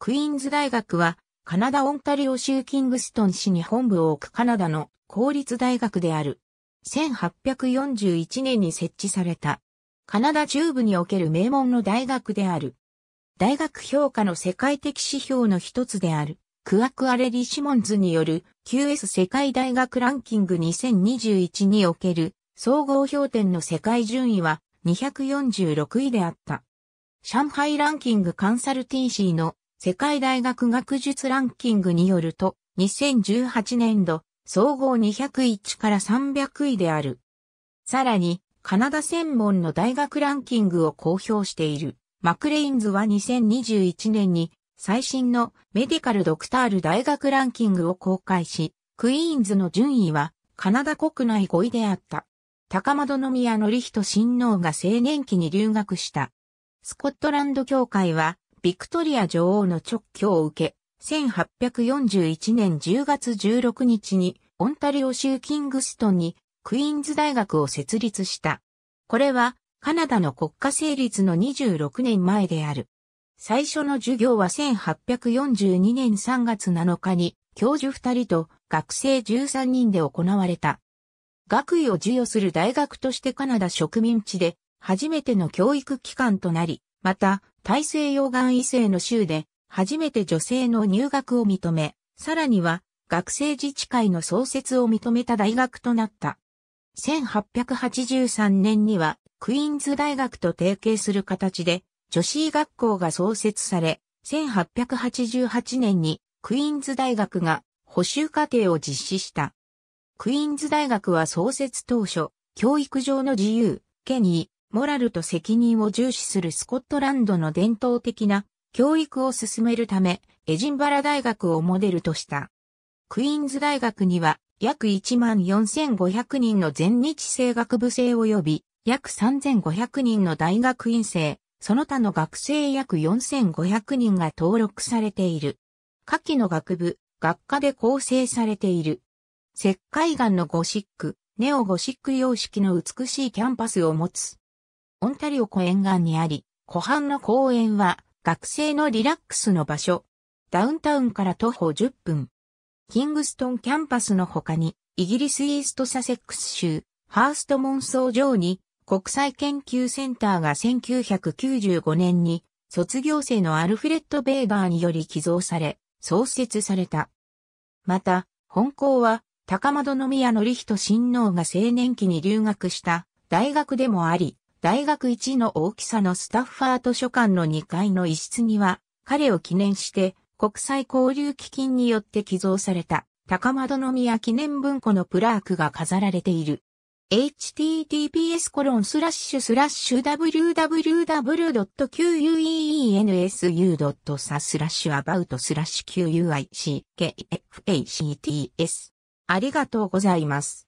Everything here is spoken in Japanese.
クイーンズ大学は、カナダ・オンタリオ州キングストン市に本部を置くカナダの公立大学である。1841年に設置された。カナダ中部における名門の大学である。大学評価の世界的指標の一つである。クアクアレリ・シモンズによる QS 世界大学ランキング2021における総合評点の世界順位は246位であった。上海ランキングカンサルティンシーの世界大学学術ランキングによると、2018年度、総合201から300位である。さらに、カナダ専門の大学ランキングを公表している。マクレインズは2021年に最新のメディカルドクタール大学ランキングを公開し、クイーンズの順位はカナダ国内5位であった。高窓宮則人親王が青年期に留学した。スコットランド協会はビクトリア女王の直挙を受け、1841年10月16日に、オンタリオ州キングストンに、クイーンズ大学を設立した。これは、カナダの国家成立の26年前である。最初の授業は1842年3月7日に教授2人と学生13人で行われた。学位を授与する大学としてカナダ植民地で初めての教育機関となり、また大西洋岸異性の州で初めて女性の入学を認め、さらには学生自治会の創設を認めた大学となった。1883年にはクイーンズ大学と提携する形で女子医学校が創設され、1888年にクイーンズ大学が補修課程を実施した。クイーンズ大学は創設当初、教育上の自由、権威、モラルと責任を重視するスコットランドの伝統的な教育を進めるため、エジンバラ大学をモデルとした。クイーンズ大学には約14,500人の全日制学部生及び約3,500人の大学院生、その他の学生約4,500人が登録されている。下記の学部、学科で構成されている。石灰岩のゴシック、ネオゴシック様式の美しいキャンパスを持つ。オンタリオ湖沿岸にあり、湖畔の公園は学生のリラックスの場所。ダウンタウンから徒歩10分。キングストンキャンパスの他に、イギリスイーストサセックス州、ハーストモンソー城に、国際研究センターが1995年に、卒業生のアルフレッド・ベーガーにより寄贈され、創設された。また、本校は、高窓宮のヒ人親王が青年期に留学した大学でもあり、大学一の大きさのスタッファー図書館の2階の一室には、彼を記念して国際交流基金によって寄贈された高窓宮記念文庫のプラークが飾られている。https コロンスラッシュスラッシュ w w w q u e e n s u s a スラッシュアバ QUICKFACTS ありがとうございます。